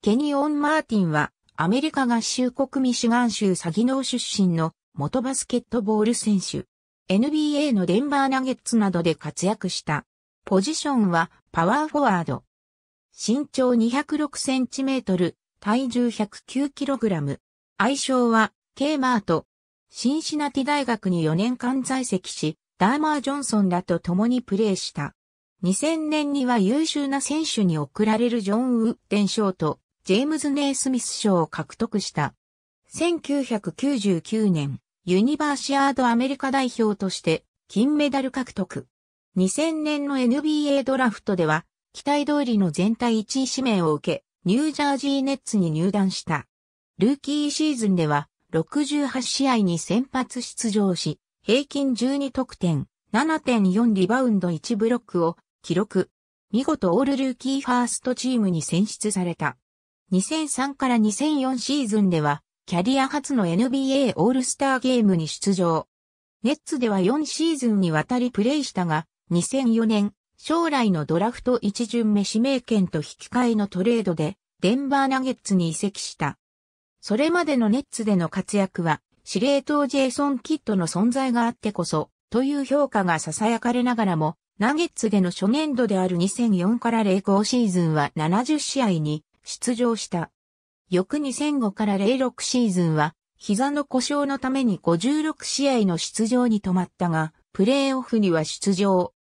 ケニオン・マーティンは、アメリカ合衆国ミシガン州サギノー出身の元バスケットボール選手。NBA のデンバーナゲッツなどで活躍した。ポジションはパワーフォワード。身長2 0 6トル、体重1 0 9ラム。愛称は K マート。シンシナティ大学に4年間在籍し、ダーマー・ジョンソンらと共にプレーした。2000年には優秀な選手に贈られるジョン・ウッデン賞とジェームズ・ネイスミス賞を獲得した。1999年、ユニバーシアードアメリカ代表として金メダル獲得。2000年の NBA ドラフトでは、期待通りの全体1位指名を受け、ニュージャージーネッツに入団した。ルーキーシーズンでは、68試合に先発出場し、平均12得点、7.4リバウンド1ブロックを記録。見事オールルーキーファーストチームに選出された。2003から2004シーズンでは、キャリア初の NBA オールスターゲームに出場。ネッツでは4シーズンにわたりプレイしたが、2004年、将来のドラフト1巡目指名権と引き換えのトレードで、デンバーナゲッツに移籍した。それまでのネッツでの活躍は、司令塔ジェイソン・キッドの存在があってこそ、という評価が囁かれながらも、ナゲッツでの初年度である2004から05シーズンは70試合に出場した。翌2005から06シーズンは、膝の故障のために56試合の出場に止まったが、プレーオフには出場。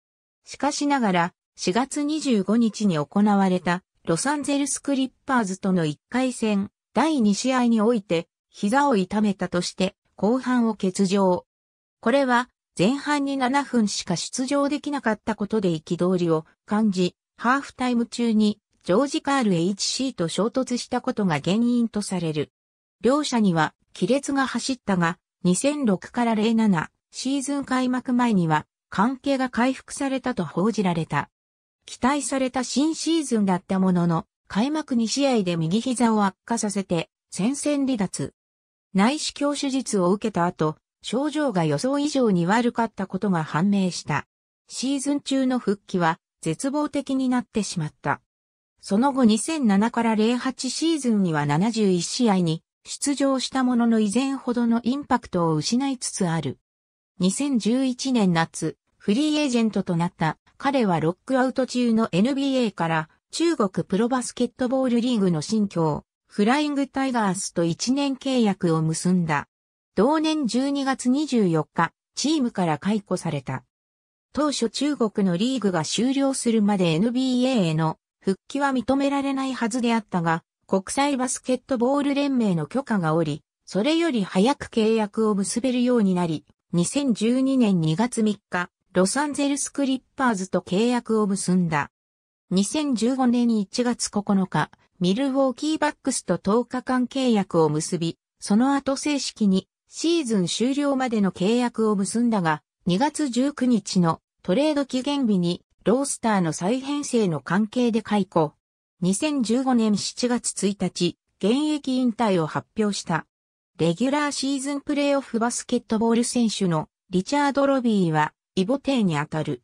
しかしながら、4月25日に行われた、ロサンゼルスクリッパーズとの1回戦、第2試合において、膝を痛めたとして、後半を欠場。これは、前半に7分しか出場できなかったことで憤りを感じ、ハーフタイム中にジョージ・カール HC と衝突したことが原因とされる。両者には亀裂が走ったが、2006から07シーズン開幕前には関係が回復されたと報じられた。期待された新シーズンだったものの、開幕2試合で右膝を悪化させて、戦線離脱。内視鏡手術を受けた後、症状が予想以上に悪かったことが判明した。シーズン中の復帰は絶望的になってしまった。その後2007から08シーズンには71試合に出場したものの以前ほどのインパクトを失いつつある。2011年夏、フリーエージェントとなった彼はロックアウト中の NBA から中国プロバスケットボールリーグの新疆、フライングタイガースと1年契約を結んだ。同年12月24日、チームから解雇された。当初中国のリーグが終了するまで NBA への復帰は認められないはずであったが、国際バスケットボール連盟の許可がおり、それより早く契約を結べるようになり、2012年2月3日、ロサンゼルスクリッパーズと契約を結んだ。2015年1月9日、ミルウォーキーバックスと10日間契約を結び、その後正式にシーズン終了までの契約を結んだが、2月19日のトレード期限日にロースターの再編成の関係で解雇。2015年7月1日、現役引退を発表した。レギュラーシーズンプレイオフバスケットボール選手のリチャード・ロビーはイボテーにあたる。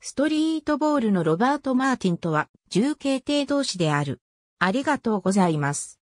ストリートボールのロバート・マーティンとは重慶艇同士である。ありがとうございます。